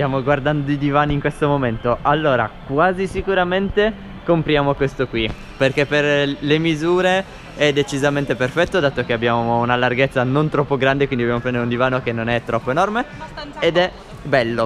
Stiamo guardando i divani in questo momento Allora quasi sicuramente compriamo questo qui Perché per le misure è decisamente perfetto Dato che abbiamo una larghezza non troppo grande Quindi dobbiamo prendere un divano che non è troppo enorme Ed è bello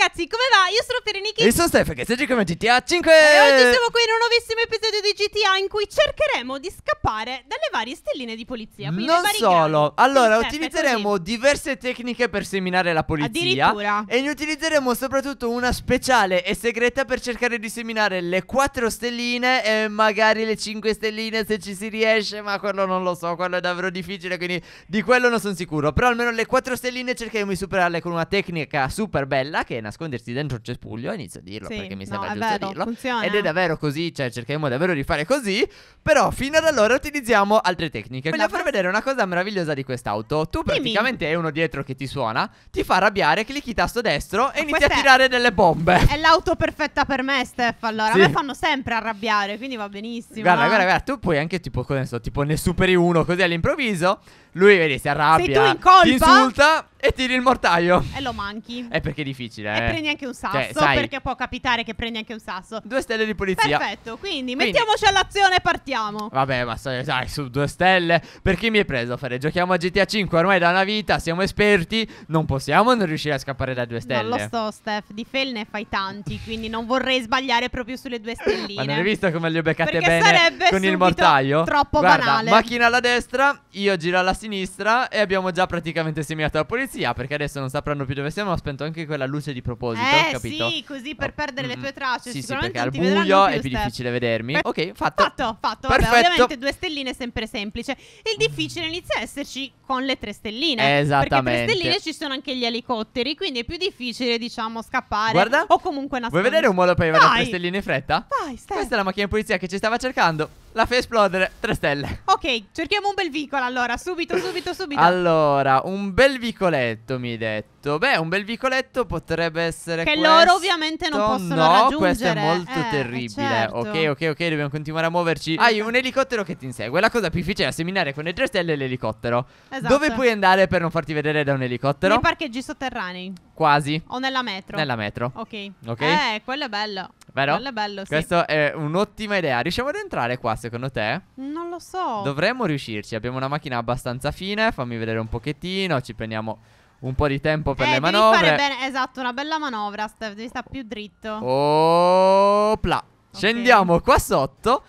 ragazzi, come va? Io sono Fereniki. E sono Stefano che stai come GTA 5. E oggi siamo qui in un nuovissimo episodio di GTA in cui cercheremo di scappare dalle varie stelline di polizia. Non solo. Grandi. Allora, sì, utilizzeremo Steph, diverse tecniche per seminare la polizia. E ne utilizzeremo soprattutto una speciale e segreta per cercare di seminare le 4 stelline e magari le 5 stelline se ci si riesce. Ma quello non lo so, quello è davvero difficile, quindi di quello non sono sicuro. Però almeno le 4 stelline cercheremo di superarle con una tecnica super bella che è naturalmente nascondersi dentro il cespuglio, inizia a dirlo sì, perché mi sembra no, giusto vero, dirlo. Funziona. Ed è davvero così, cioè cercheremo davvero di fare così, però fino ad allora utilizziamo altre tecniche. Voglio far vedere una cosa meravigliosa di quest'auto. Tu praticamente hai uno dietro che ti suona, ti fa arrabbiare, clicchi tasto destro e inizia a tirare delle bombe. È l'auto perfetta per me, Steph, allora. Sì. A me fanno sempre arrabbiare, quindi va benissimo. Guarda, guarda, ah. guarda, tu puoi anche tipo, cosa ne so, tipo ne superi uno così all'improvviso, lui vedi si arrabbia, Sei tu in colpa? ti insulta e tiri il mortaio. E lo manchi. È perché è difficile. Eh? E prendi anche un cioè, sasso. Cioè, sai... Perché può capitare che prendi anche un sasso. Due stelle di polizia. Perfetto. Quindi, quindi... mettiamoci all'azione e partiamo. Vabbè, ma sai, su due stelle. Per chi mi hai preso a fare? Giochiamo a GTA 5 ormai da una vita. Siamo esperti. Non possiamo non riuscire a scappare da due stelle. Non lo so, Steph. Di fail ne fai tanti. Quindi non vorrei sbagliare proprio sulle due stelline. ma non hai visto come le ho beccate perché bene con il mortaio? Troppo Guarda, banale. Macchina alla destra, io giro alla sinistra. E abbiamo già praticamente seminato la polizia polizia ah, perché adesso non sapranno più dove siamo. Ho spento anche quella luce di proposito. Eh, capito? sì, così per oh, perdere oh, le tue tracce. Sì, sì, perché al buio più, è più difficile vedermi. Ok, fatto. Fatto, fatto. Vabbè, ovviamente due stelline è sempre semplice. Il difficile inizia a esserci con le tre stelline. Esattamente. Perché tre stelline ci sono anche gli elicotteri, quindi è più difficile, diciamo, scappare. Guarda. O comunque nascondere. Vuoi vedere un modo per arrivare tre stelline in fretta? Vai, stai. Questa è la macchina di polizia che ci stava cercando. La fa esplodere, tre stelle. Ok, cerchiamo un bel vicolo allora, subito, subito, subito. allora, un bel vicoletto mi hai detto vicoletto. Beh, un bel vicoletto potrebbe essere che questo. loro ovviamente non possono no, raggiungere. No, questo è molto eh, eh, terribile. Certo. Ok, ok, ok, dobbiamo continuare a muoverci. Hai un elicottero che ti insegue. La cosa più difficile da seminare con le tre stelle è l'elicottero. Esatto. Dove puoi andare per non farti vedere da un elicottero? Nei parcheggi sotterranei. Quasi. O nella metro. Nella metro. Ok. Ok. Eh, quello è bello. Vero? Quello è bello, sì. Questa è un'ottima idea. Riusciamo ad entrare qua, secondo te? Non lo so. Dovremmo riuscirci. Abbiamo una macchina abbastanza fine. Fammi vedere un pochettino. Ci prendiamo un po' di tempo per eh, le manovre. Bene, esatto, una bella manovra, Steph, devi stare più dritto. Opla. Okay. Scendiamo qua sotto.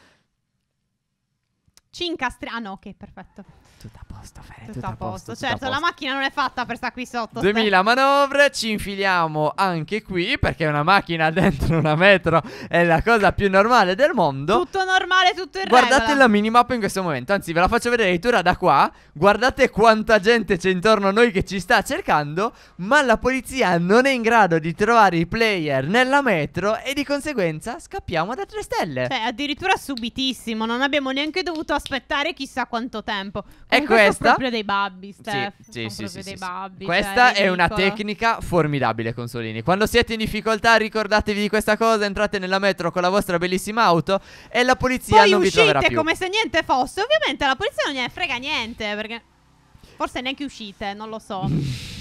Ci incastriamo. Ah no, ok, perfetto. Tutta posto, Fede, tutto, tutto a posto. Certo, posto. la macchina non è fatta per stare qui sotto. 2000 stai. manovre, ci infiliamo anche qui perché una macchina dentro una metro è la cosa più normale del mondo. Tutto normale, tutto in Guardate regola. la minimap in questo momento, anzi ve la faccio vedere addirittura da qua. Guardate quanta gente c'è intorno a noi che ci sta cercando, ma la polizia non è in grado di trovare i player nella metro e di conseguenza scappiamo da 3 stelle. Cioè, addirittura subitissimo, non abbiamo neanche dovuto aspettare chissà quanto tempo. Con e questo, questa... proprio dei babbi, Steph. Sì, sì, sì, sì, babbi, Questa cioè, è una tecnica formidabile, consolini. Quando siete in difficoltà, ricordatevi di questa cosa, entrate nella metro con la vostra bellissima auto e la polizia Poi non vi troverà più. uscite come se niente fosse. Ovviamente la polizia non gliene frega niente, perché forse neanche uscite, non lo so.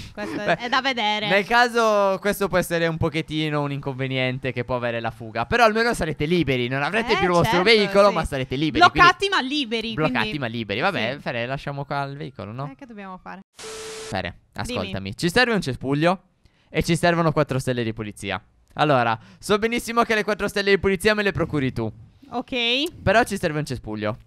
questo Beh, è da vedere. Nel caso, questo può essere un pochettino un inconveniente che può avere la fuga. Però almeno sarete liberi. Non avrete eh, più il vostro certo, veicolo, sì. ma sarete liberi. Bloccati ma liberi. Bloccati quindi... ma liberi. Vabbè, sì. Fere, lasciamo qua il veicolo, no? Eh, che dobbiamo fare? Fere, ascoltami. Dimmi. Ci serve un cespuglio e ci servono quattro stelle di pulizia. Allora, so benissimo che le quattro stelle di pulizia me le procuri tu. Ok. Però ci serve un cespuglio.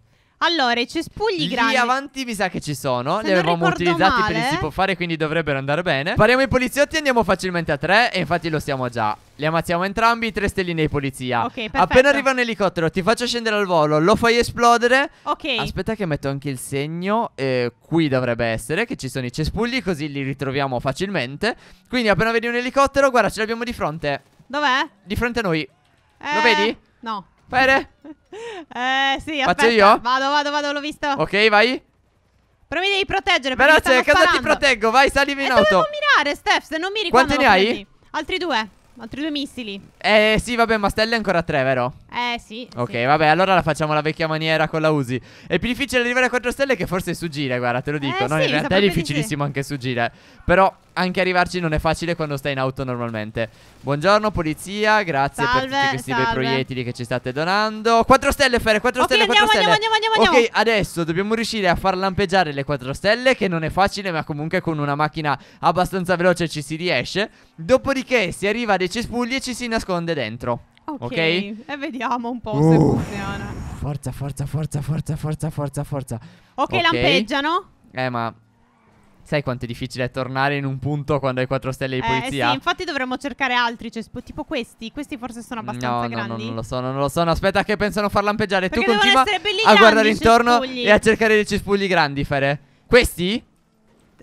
Allora, i cespugli grandi. Lì avanti mi sa che ci sono. Se Li avevamo utilizzati male. per il si può fare, quindi dovrebbero andare bene. Pariamo i poliziotti e andiamo facilmente a tre. E infatti lo siamo già. Li ammazziamo entrambi, tre stelline di polizia. Ok, perfetto. Appena arriva un elicottero, ti faccio scendere al volo, lo fai esplodere. Ok. Aspetta che metto anche il segno. Eh, qui dovrebbe essere, che ci sono i cespugli, così li ritroviamo facilmente. Quindi appena vedi un elicottero, guarda, ce l'abbiamo di fronte. Dov'è? Di fronte a noi. Eh, lo vedi? No. Bene. Eh, sì, Faccio aspetta. io? Vado, vado, vado, l'ho visto. Ok, vai. Però mi devi proteggere Però se cosa ti proteggo? Vai, salimi in eh, auto. devo mirare, Steph, se non mi ricordo. Quanti ne hai? Altri due. Altri due missili. Eh, sì, vabbè, ma stelle ancora tre, vero? Eh sì Ok sì. vabbè allora la facciamo la vecchia maniera con la Usi È più difficile arrivare a 4 stelle che forse su Gira Guarda te lo eh, dico eh, no, sì, In realtà è difficilissimo anche su Gira Però anche arrivarci non è facile quando stai in auto normalmente Buongiorno polizia Grazie salve, per tutti questi salve. bei proiettili che ci state donando 4 stelle Fere 4 okay, stelle 4 stelle andiamo, andiamo, andiamo, Ok adesso dobbiamo riuscire a far lampeggiare le 4 stelle Che non è facile ma comunque con una macchina abbastanza veloce ci si riesce Dopodiché si arriva dei cespugli e ci si nasconde dentro Ok, e vediamo un po' se funziona. Forza, forza, forza, forza, forza, forza, forza. Okay, ok, lampeggiano. Eh, ma Sai quanto è difficile tornare in un punto quando hai quattro stelle di eh, polizia? Eh, sì, infatti dovremmo cercare altri, cioè, tipo questi. Questi forse sono abbastanza no, no, grandi. No, non lo sono, non lo sono. Aspetta che pensano a far lampeggiare. Perché tu continua a guardare intorno cespugli. e a cercare dei cespugli grandi, Fare. Questi?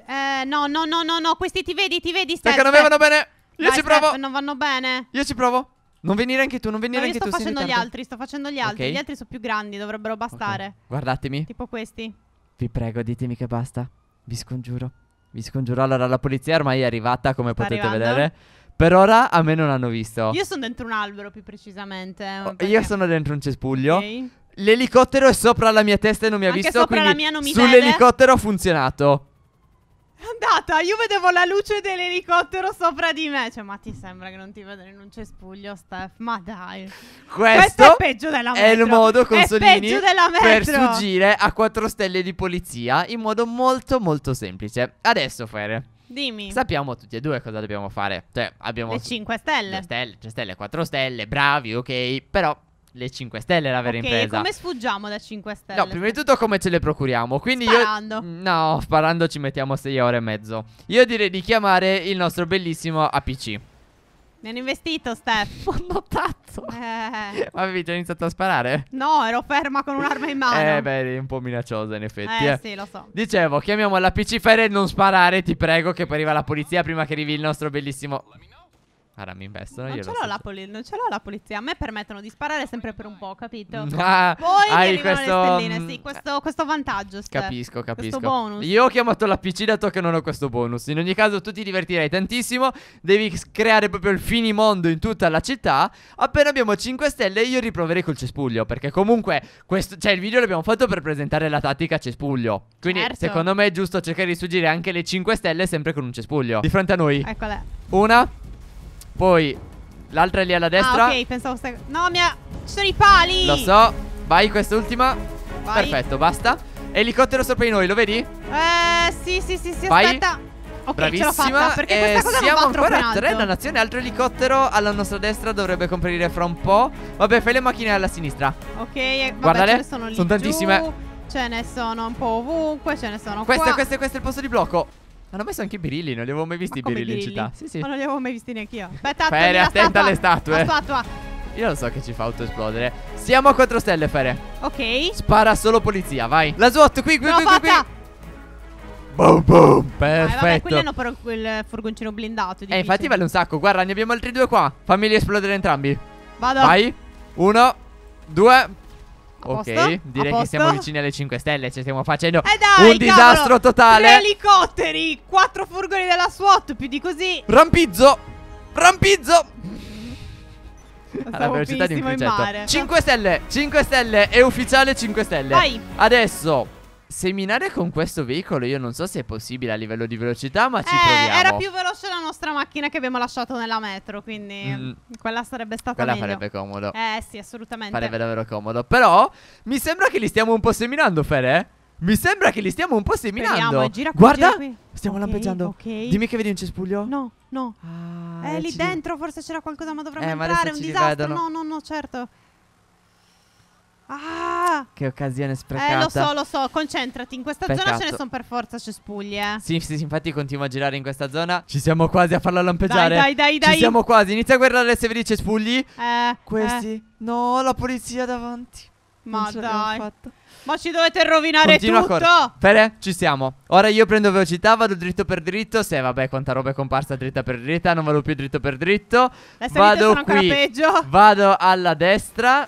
Eh, no, no, no, no, no, questi ti vedi, ti vedi, Steph. Perché non vanno bene. Io Vai, ci provo. Steph, non vanno bene. Io ci provo. Non venire anche tu, non venire anche tu. Sto facendo gli altri, sto facendo gli altri. Okay. Gli altri sono più grandi, dovrebbero bastare. Okay. Guardatemi. Tipo questi. Vi prego, ditemi che basta. Vi scongiuro. Vi scongiuro. Allora, la polizia ormai è arrivata, come Sta potete arrivando. vedere. Per ora a me non hanno visto. Io sono dentro un albero, più precisamente. Eh, oh, io sono dentro un cespuglio. Ok. L'elicottero è sopra la mia testa e non mi ha anche visto. Sopra quindi la mia non mi sull'elicottero ha funzionato. È andata, io vedevo la luce dell'elicottero sopra di me. Cioè, ma ti sembra che non ti vedo in un cespuglio, Steph? Ma dai. Questo, Questo è peggio della metro. È il modo, Consolini, per sfuggire a 4 stelle di polizia in modo molto molto semplice. Adesso, Fere. Dimmi. Sappiamo tutti e due cosa dobbiamo fare. Cioè, abbiamo... Le 5 stelle. 2 stelle, 3 stelle, 4 stelle, bravi, ok. Però le 5 stelle è la vera okay, impresa. E come sfuggiamo da 5 stelle? No, prima di tutto come ce le procuriamo. Quindi sparando. Io, mm, no, sparando ci mettiamo 6 ore e mezzo. Io direi di chiamare il nostro bellissimo APC. Mi hanno investito, Steph. Ho notato. Eh. Ma avevi già iniziato a sparare? No, ero ferma con un'arma in mano. Eh, beh, eri un po' minacciosa, in effetti. Eh, eh, sì, lo so. Dicevo, chiamiamo l'APC Fire e non sparare, ti prego, che poi arriva la polizia prima che arrivi il nostro bellissimo. Cara, mi investono. Non ce, l'ho la poli- non ce l'ho la polizia. A me permettono di sparare sempre per un po', capito? Ah, Poi hai questo... Sì, mm, questo, questo, vantaggio. Ste. Capisco, capisco. Questo bonus. Io ho chiamato la PC dato che non ho questo bonus. In ogni caso, tu ti divertirai tantissimo. Devi creare proprio il finimondo in tutta la città. Appena abbiamo 5 stelle, io riproverei col cespuglio. Perché comunque, questo, cioè, il video l'abbiamo fatto per presentare la tattica cespuglio. Quindi, certo. secondo me, è giusto cercare di sfuggire anche le 5 stelle sempre con un cespuglio. Di fronte a noi. Eccola. Una. Poi l'altra è lì alla ah, destra. Ah, ok, pensavo stai... No, mia... ha... Ci sono i pali! Lo so. Vai, quest'ultima. Perfetto, basta. Elicottero sopra di noi, lo vedi? Eh, sì, sì, sì, sì, Vai. aspetta. Ok, Bravissima. ce l'ho fatta, perché eh, questa cosa siamo non va ancora a tre la nazione, altro elicottero alla nostra destra dovrebbe comparire fra un po'. Vabbè, fai le macchine alla sinistra. Ok, eh, vabbè, ce ne sono lì Sono tantissime. Giù. Ce ne sono un po' ovunque, ce ne sono queste, qua. Questo, questo, questo è il posto di blocco. Hanno messo anche i birilli, non li avevo mai visti i birilli, birilli, in città. Sì, sì. Ma non li avevo mai visti neanche io. Aspetta, tattoli, Fere, attenta alle statue. La statua. Io lo so che ci fa autoesplodere. Siamo a 4 stelle, Fere. Ok. Spara solo polizia, vai. La SWAT, qui, qui, qui, qui, qui. Boom, boom. Eh, Perfetto. Ah, quelli hanno però quel furgoncino blindato. Eh, infatti vale un sacco. Guarda, ne abbiamo altri due qua. Fammi esplodere entrambi. Vado. Vai. Uno, due ok, direi che siamo vicini alle 5 stelle. Ci stiamo facendo eh dai, un disastro cavolo. totale. Tre elicotteri, quattro furgoni della SWAT, più di così. Rampizzo, rampizzo. Alla velocità di un criceto 5 stelle, 5 stelle, è ufficiale 5 stelle Vai Adesso Seminare con questo veicolo io non so se è possibile a livello di velocità ma eh, ci proviamo Era più veloce la nostra macchina che abbiamo lasciato nella metro quindi mm. quella sarebbe stata quella meglio. farebbe comodo Eh sì assolutamente Farebbe davvero comodo Però mi sembra che li stiamo un po' seminando Fere eh. mi sembra che li stiamo un po' seminando. Speriamo, eh, gira qui, Guarda, gira qui. stiamo okay, lampeggiando. Okay. Dimmi che vedi un cespuglio? No, no. Ah, eh, lì dentro forse c'era qualcosa, ma dovremmo eh, entrare. È un disastro. Vedono. No, no, no, certo. Ah! Che occasione sprecata. Eh, lo so, lo so, concentrati. In questa Peccato. zona ce ne sono per forza cespuglie. Eh. Sì, sì, sì, infatti continuo a girare in questa zona. Ci siamo quasi a farla lampeggiare. Dai, dai, dai, dai. Ci siamo quasi. Inizia a guardare se vedi cespugli. Eh. Questi. Eh. No, la polizia davanti. Ma non dai. Fatto. Ma ci dovete rovinare Continua tutto. Fede, ci siamo. Ora io prendo velocità, vado dritto per dritto. Se vabbè, quanta roba è comparsa dritta per dritta, non vado più dritto per dritto. Le vado qui. Peggio. Vado alla destra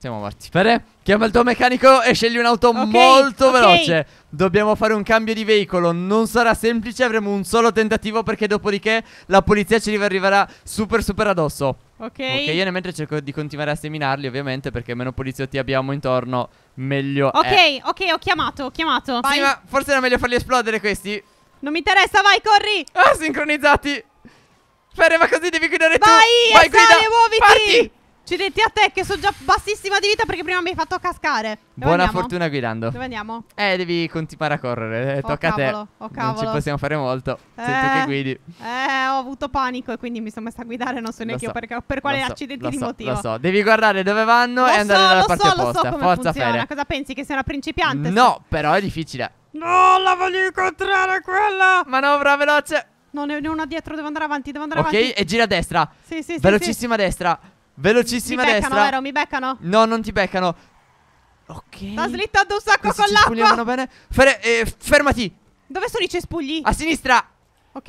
Siamo morti. Fede, chiama il tuo meccanico e scegli un'auto okay, molto okay. veloce. Dobbiamo fare un cambio di veicolo. Non sarà semplice, avremo un solo tentativo perché dopodiché la polizia ci arriverà super super addosso. Ok. Ok, io nel mentre cerco di continuare a seminarli ovviamente perché meno poliziotti abbiamo intorno meglio Ok, è. ok, ho chiamato, ho chiamato. Sì, ma forse era meglio farli esplodere questi. Non mi interessa, vai, corri. Ah, sincronizzati. Ferre, ma così devi guidare vai, tu. Vai, esale, guida. muoviti. Parti. Accidenti a te che sono già bassissima di vita perché prima mi hai fatto cascare. Dove Buona andiamo? fortuna guidando. Dove andiamo? Eh, devi continuare a correre. Eh, oh, tocca cavolo, a te. Oh, cavolo. Non ci possiamo fare molto. Eh, sei che guidi. Eh, ho avuto panico e quindi mi sono messa a guidare. Non so neanche io so, perché, per quale so, accidenti di so, motivo. Lo so, devi guardare dove vanno lo e andare dalla parte so, opposta. Lo so come Forza funziona. Fere. Cosa pensi? Che sei una principiante? No, però è difficile. No, la voglio incontrare quella. Manovra veloce. Non ne ho una dietro. Devo andare avanti. Devo andare okay, avanti. Ok, e gira a destra. Sì, sì, Velocissima sì. Velocissima destra. Velocissima mi beccano, Vero? Mi beccano? No, non ti beccano. Ok. Sta slittando un sacco Questi con l'acqua. bene. Fer eh, fermati. Dove sono i cespugli? A sinistra. Ok.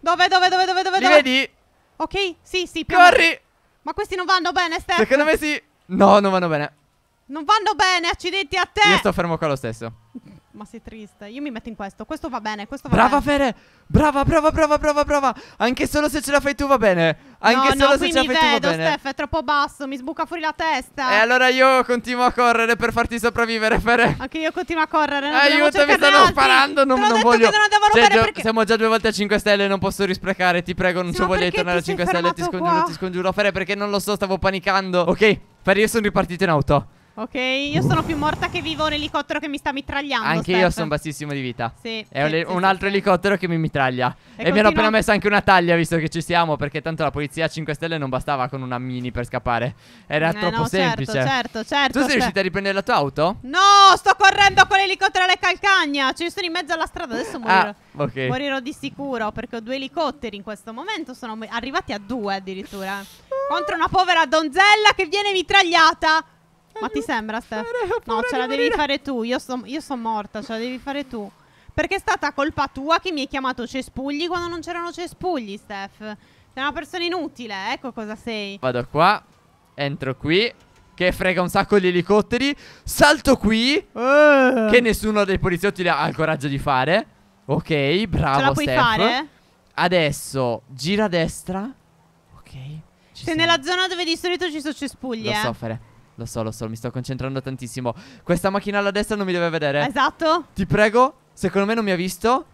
Dove, dove, dove, dove, dove? Li dove? vedi? Ok, sì, sì. Piano. Corri. Ma questi non vanno bene, Steph. Secondo me sì. No, non vanno bene. Non vanno bene, accidenti a te. Io sto fermo qua lo stesso. Ma sei triste. Io mi metto in questo. Questo va bene, questo va brava, bene. Fere! Brava, brava, brava, brava, brava. Anche solo se ce la fai tu va bene. Anche no, solo no, se ce la fai vedo, tu va bene. No, Steph, è troppo basso, mi sbuca fuori la testa. E allora io continuo a correre per farti sopravvivere, Fere. Anche io continuo a correre. Eh, Aiuto, mi stanno altri. sparando, non, Te non voglio. Che non andavo a cioè, perché... Siamo già due volte a 5 stelle, non posso risprecare, ti prego, non sì, ci voglio tornare a 5 stelle, ti scongiuro, qua? ti scongiuro, Fere, perché non lo so, stavo panicando. Ok, Fere, io sono ripartito in auto. Ok, io sono più morta che vivo un elicottero che mi sta mitragliando. Anche Steph. io sono bassissimo di vita. Sì. È sì, un, sì, altro sì. elicottero che mi mitraglia. E, e mi hanno appena messo anche una taglia visto che ci siamo. Perché tanto la polizia 5 Stelle non bastava con una mini per scappare. Era eh troppo no, certo, semplice. Certo, certo, certo. Tu sei cioè riuscita a riprendere la tua auto? No, sto correndo con l'elicottero alle calcagna. Cioè, sono in mezzo alla strada. Adesso ah, morirò. Ah, okay. Morirò di sicuro perché ho due elicotteri in questo momento. Sono arrivati a due addirittura. Contro una povera donzella che viene mitragliata. Ma ti eh, sembra, Steph? No, ce la devi fare tu. Io sono morta, ce la devi fare tu. Perché è stata colpa tua che mi hai chiamato cespugli quando non c'erano cespugli, Steph. Sei una persona inutile, ecco cosa sei. Vado qua, entro qui, che frega un sacco gli elicotteri. Salto qui, uh. che nessuno dei poliziotti ha il coraggio di fare. Ok, bravo, Ce la puoi Steph. fare? Adesso, gira a destra. Ok. Sei nella zona dove di solito ci sono cespugli, Lo eh. soffere. Lo so, lo so, mi sto concentrando tantissimo. Questa macchina alla destra non mi deve vedere. Esatto. Ti prego, secondo me non mi ha visto.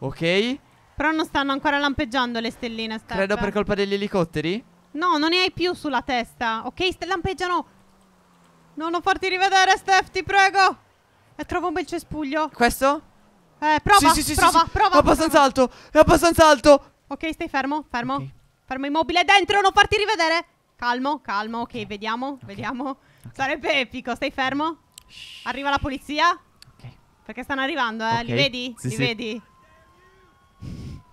Ok. Però non stanno ancora lampeggiando le stelline. Steph. Credo per colpa degli elicotteri. No, non ne hai più sulla testa. Ok, lampeggiano. No, non farti rivedere, Steph, ti prego. E eh, trovo un bel cespuglio. Questo? Eh, prova, sì, sì, sì, prova, sì, sì. prova. È abbastanza prova. alto, è abbastanza alto. Ok, stai fermo, fermo. Okay. Fermo immobile, dentro, non farti rivedere. Calmo, calmo, ok, vediamo, okay. vediamo. Okay. Sarebbe epico, stai fermo. Shh. Arriva la polizia. Ok. Perché stanno arrivando, eh. Okay. Li vedi? Sì, Li sì. vedi?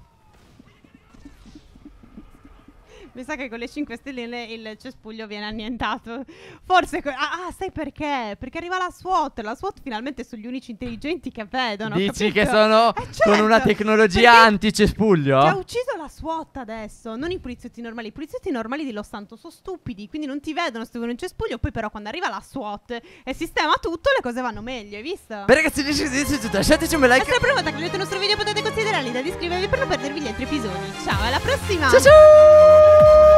Mi sa che con le 5 stelle il cespuglio viene annientato. Forse. Ah, ah, sai perché? Perché arriva la SWAT. La SWAT finalmente sugli unici intelligenti che vedono. Dici capito? che sono eh, certo. con una certo. tecnologia anti-cespuglio? Ti ha ucciso la SWAT adesso, non i poliziotti normali. I poliziotti normali di Los Santos sono stupidi, quindi non ti vedono, scrivono in cespuglio. Poi, però, quando arriva la SWAT e sistema tutto, le cose vanno meglio, hai visto? Beh, ragazzi, dice tutto. Lasciateci un like. Se la prima volta che vedete il nostro video potete considerare l'idea di iscrivervi per non perdervi gli altri episodi. Ciao, alla prossima! Ciao ciao!